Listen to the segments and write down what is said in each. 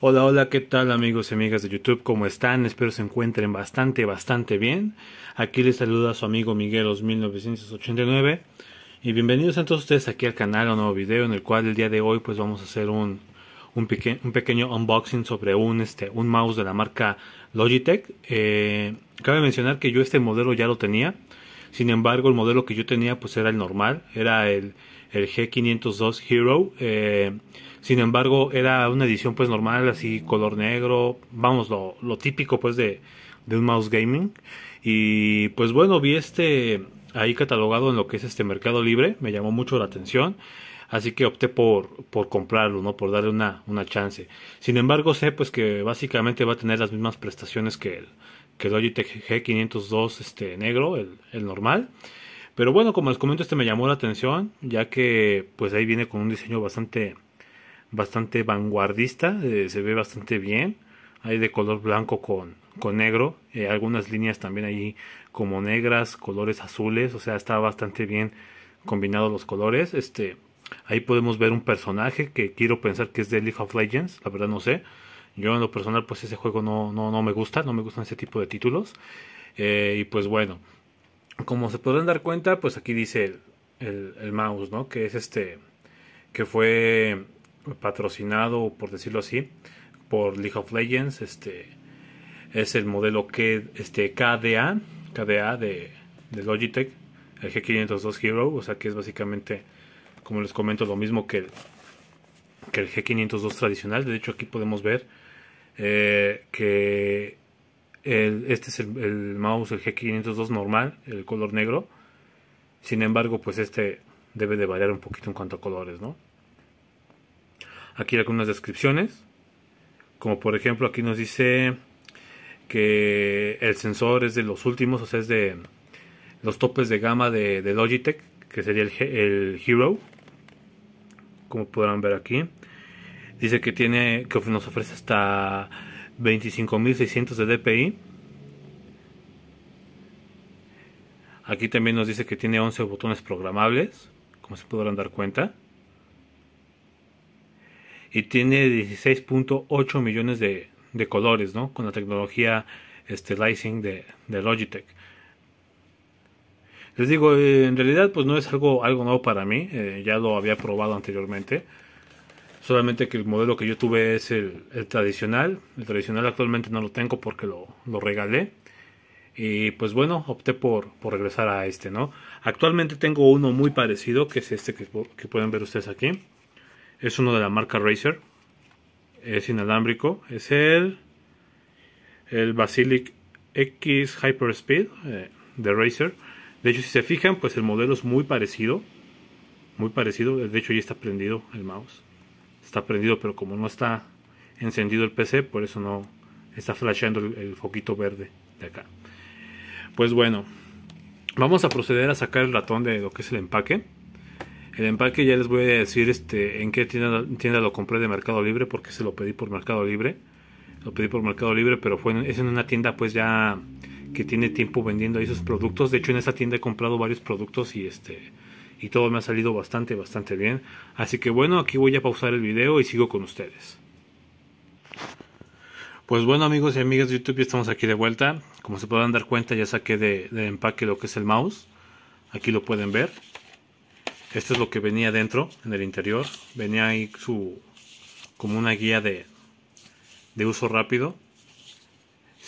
Hola, hola, ¿qué tal amigos y amigas de YouTube? ¿Cómo están? Espero se encuentren bastante, bastante bien. Aquí les saluda su amigo Miguelos 1989 y bienvenidos a todos ustedes aquí al canal a un nuevo video en el cual el día de hoy pues vamos a hacer un, un, un pequeño unboxing sobre un, este, un mouse de la marca Logitech. Eh, cabe mencionar que yo este modelo ya lo tenía. Sin embargo, el modelo que yo tenía pues era el normal, era el, el G502 Hero. Eh, sin embargo, era una edición pues normal, así color negro, vamos, lo, típico pues de, de un mouse gaming. Y pues bueno, vi este ahí catalogado en lo que es este mercado libre, me llamó mucho la atención. Así que opté por, por comprarlo, ¿no? Por darle una, una chance. Sin embargo, sé pues que básicamente va a tener las mismas prestaciones que el, que el Logitech G502 este, negro, el, el normal. Pero bueno, como les comento, este me llamó la atención, ya que pues ahí viene con un diseño bastante, bastante vanguardista, eh, se ve bastante bien. Hay de color blanco con, con negro, eh, algunas líneas también ahí como negras, colores azules, o sea, está bastante bien combinado los colores. Este, ahí podemos ver un personaje que quiero pensar que es de League of Legends, la verdad no sé. Yo en lo personal pues ese juego no, no, no me gusta, no me gustan ese tipo de títulos. Eh, y pues bueno, como se podrán dar cuenta, pues aquí dice el, mouse, ¿no? Que es este, que fue patrocinado, por decirlo así, por League of Legends. Este es el modelo que este KDA, KDA de, de Logitech, el G502 Hero, o sea que es básicamente, como les comento, lo mismo que el, que el G502 tradicional. De hecho, aquí podemos ver eh, que este es el, mouse, el G502 normal, el color negro. Sin embargo, pues este debe de variar un poquito en cuanto a colores, Aquí hay algunas descripciones, como por ejemplo aquí nos dice que el sensor es de los últimos, o sea, es de los topes de gama de, Logitech, que sería el Hero, como podrán ver aquí. Dice que tiene que nos ofrece hasta 25.600 de DPI. Aquí también nos dice que tiene 11 botones programables, como se podrán dar cuenta. Y tiene 16.8 millones de, colores, ¿no? Con la tecnología este, de, Logitech. Les digo, eh, en realidad pues no es algo, algo nuevo para mí, eh, ya lo había probado anteriormente. Solamente que el modelo que yo tuve es el, tradicional. El tradicional actualmente no lo tengo porque lo, regalé. Y pues bueno, opté por, regresar a este, ¿no? Actualmente tengo uno muy parecido, que es este que, pueden ver ustedes aquí. Es uno de la marca Razer. Es inalámbrico. Es el, el Basilic X Hyperspeed eh, de Razer. De hecho, si se fijan, pues el modelo es muy parecido. Muy parecido. De hecho, ya está prendido el mouse está prendido, pero como no está encendido el PC, por eso no está flasheando el, foquito verde de acá. Pues bueno, vamos a proceder a sacar el ratón de lo que es el empaque. El empaque ya les voy a decir este, en qué tienda, lo compré de Mercado Libre, porque se lo pedí por Mercado Libre. Lo pedí por Mercado Libre, pero fue es en una tienda pues ya que tiene tiempo vendiendo ahí sus productos. De hecho, en esa tienda he comprado varios productos y este y todo me ha salido bastante, bastante bien. Así que bueno, aquí voy a pausar el video y sigo con ustedes. Pues bueno amigos y amigas de YouTube, estamos aquí de vuelta. Como se podrán dar cuenta, ya saqué de, de empaque lo que es el mouse. Aquí lo pueden ver. Esto es lo que venía dentro, en el interior. Venía ahí su como una guía de uso rápido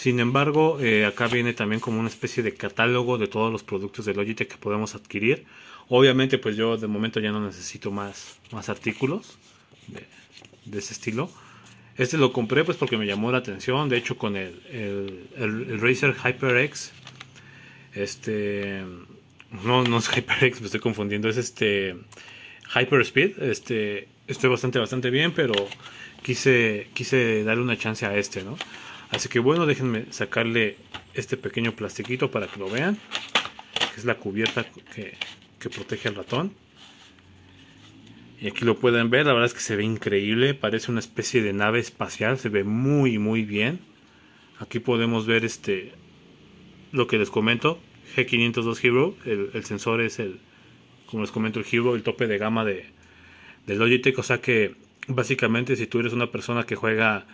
sin embargo, eh, acá viene también como una especie de catálogo de todos los productos de Logitech que podemos adquirir. Obviamente, pues yo de momento ya no necesito más, más artículos de, ese estilo. Este lo compré pues porque me llamó la atención. De hecho, con el, el, el, Razer HyperX. Este. No, no es HyperX, me estoy confundiendo. Es este. HyperSpeed. Este. Estoy bastante, bastante bien, pero quise, quise darle una chance a este, ¿no? Así que bueno, déjenme sacarle este pequeño plastiquito para que lo vean. es la cubierta que, protege al ratón. Y aquí lo pueden ver, la verdad es que se ve increíble, parece una especie de nave espacial, se ve muy muy bien. Aquí podemos ver este lo que les comento, G502 Hero, el, sensor es el, como les comento, el Hero, el tope de gama de, de, Logitech, o sea que básicamente si tú eres una persona que juega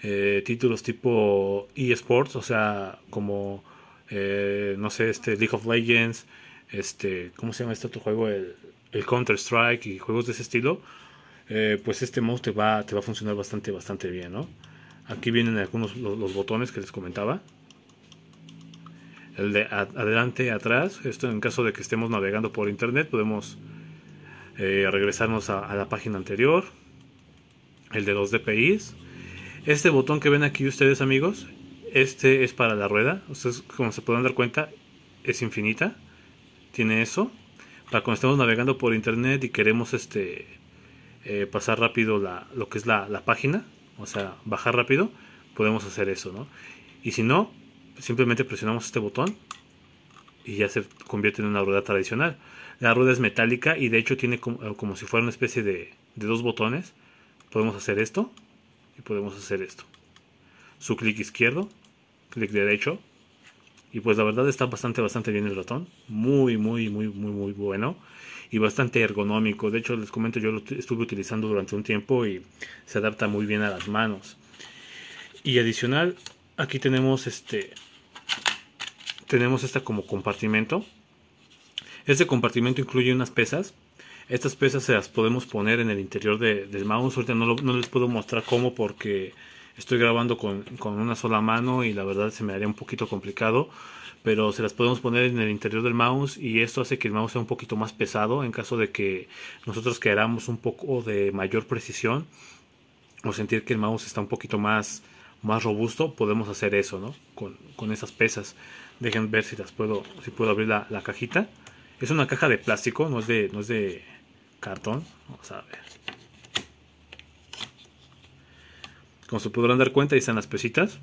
eh, títulos tipo eSports, o sea, como, eh, no sé, este League of Legends, este, ¿cómo se llama este otro juego? El, Counter-Strike y juegos de ese estilo, eh, pues este mouse te va, te va a funcionar bastante, bastante bien, Aquí vienen algunos los, botones que les comentaba. El de adelante, atrás. Esto en caso de que estemos navegando por internet, podemos regresarnos a, a, la página anterior. El de los DPIs. Este botón que ven aquí ustedes amigos, este es para la rueda. Ustedes como se pueden dar cuenta es infinita. Tiene eso. Para cuando estemos navegando por internet y queremos este eh, pasar rápido la, lo que es la, página. O sea, bajar rápido. Podemos hacer eso, ¿no? Y si no, simplemente presionamos este botón y ya se convierte en una rueda tradicional. La rueda es metálica y de hecho tiene como, como si fuera una especie de dos botones. Podemos hacer esto y podemos hacer esto. Su clic izquierdo, clic derecho. Y pues la verdad está bastante, bastante bien el ratón. Muy, muy, muy, muy, muy bueno. Y bastante ergonómico. De hecho, les comento, yo lo estuve utilizando durante un tiempo y se adapta muy bien a las manos. Y adicional, aquí tenemos este. Tenemos esta como compartimento. Este compartimento incluye unas pesas estas piezas se las podemos poner en el interior del mouse. Ahorita no, les puedo mostrar cómo porque estoy grabando con, una sola mano y la verdad se me haría un poquito complicado. Pero se las podemos poner en el interior del mouse y esto hace que el mouse sea un poquito más pesado en caso de que nosotros queramos un poco de mayor precisión o sentir que el mouse está un poquito más, más robusto, podemos hacer eso, ¿no? Con, esas pesas. Dejen ver si las puedo, si puedo abrir la, cajita. Es una caja de plástico, no es de, no es de, cartón. Vamos a ver. Como se podrán dar cuenta, ahí están las pesitas.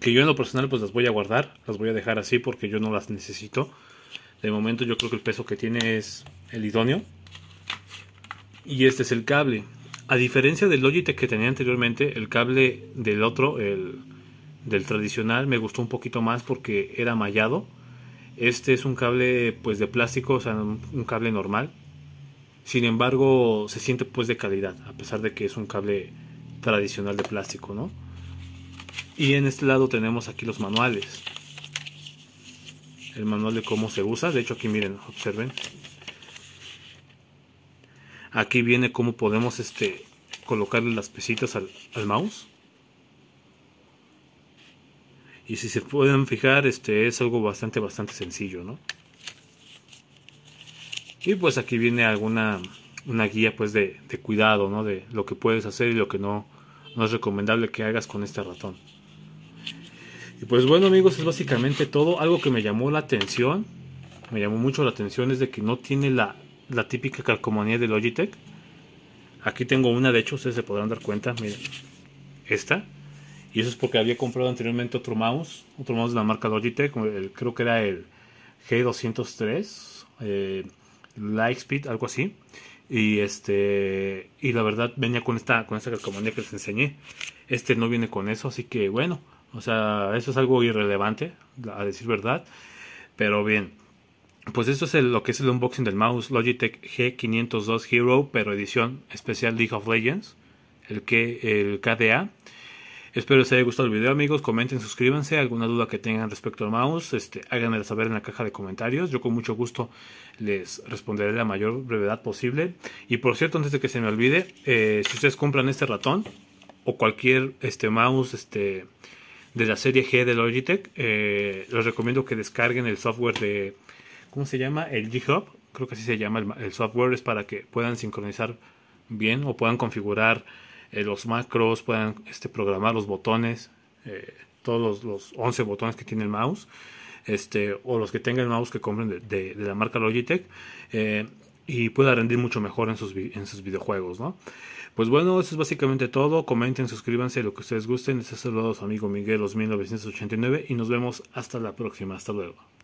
Que yo en lo personal pues las voy a guardar. Las voy a dejar así porque yo no las necesito. De momento yo creo que el peso que tiene es el idóneo. Y este es el cable. A diferencia del Logitech que tenía anteriormente, el cable del otro, el del tradicional, me gustó un poquito más porque era mallado. Este es un cable pues de plástico, o sea, un, un cable normal, sin embargo, se siente pues de calidad, a pesar de que es un cable tradicional de plástico, ¿no? Y en este lado tenemos aquí los manuales. El manual de cómo se usa. De hecho, aquí miren, observen. Aquí viene cómo podemos este, colocarle las pesitas al, mouse. Y si se pueden fijar, este es algo bastante, bastante sencillo, ¿no? Y pues aquí viene alguna una guía pues de, cuidado, ¿no? De lo que puedes hacer y lo que no, no es recomendable que hagas con este ratón. Y pues bueno amigos, es básicamente todo. Algo que me llamó la atención, me llamó mucho la atención es de que no tiene la, típica calcomanía de Logitech. Aquí tengo una, de hecho ustedes se podrán dar cuenta, miren, esta. Y eso es porque había comprado anteriormente otro mouse, otro mouse de la marca Logitech, creo que era el G203. Lightspeed, algo así. Y este y la verdad venía con esta con esta calcomanía que les enseñé. Este no viene con eso, así que bueno, o sea, eso es algo irrelevante a decir verdad, pero bien. Pues esto es lo que es el unboxing del mouse Logitech G502 Hero, pero edición especial League of Legends, el que el KDA. Espero les haya gustado el video amigos, comenten, suscríbanse, alguna duda que tengan respecto al mouse, este, háganmela saber en la caja de comentarios, yo con mucho gusto les responderé la mayor brevedad posible. Y por cierto, antes de que se me olvide, eh, si ustedes compran este ratón o cualquier este, mouse este, de la serie G de Logitech, eh, les recomiendo que descarguen el software de, ¿cómo se llama? El G-Hub, creo que así se llama el software, es para que puedan sincronizar bien o puedan configurar eh, los macros, puedan este, programar los botones, eh, todos los, 11 botones que tiene el mouse, este, o los que tengan el mouse que compren de, la marca Logitech, eh, y pueda rendir mucho mejor en sus, en sus videojuegos, ¿no? Pues bueno, eso es básicamente todo. Comenten, suscríbanse, lo que ustedes gusten. Les saludo su amigo Miguel, los 1989, y nos vemos hasta la próxima. Hasta luego.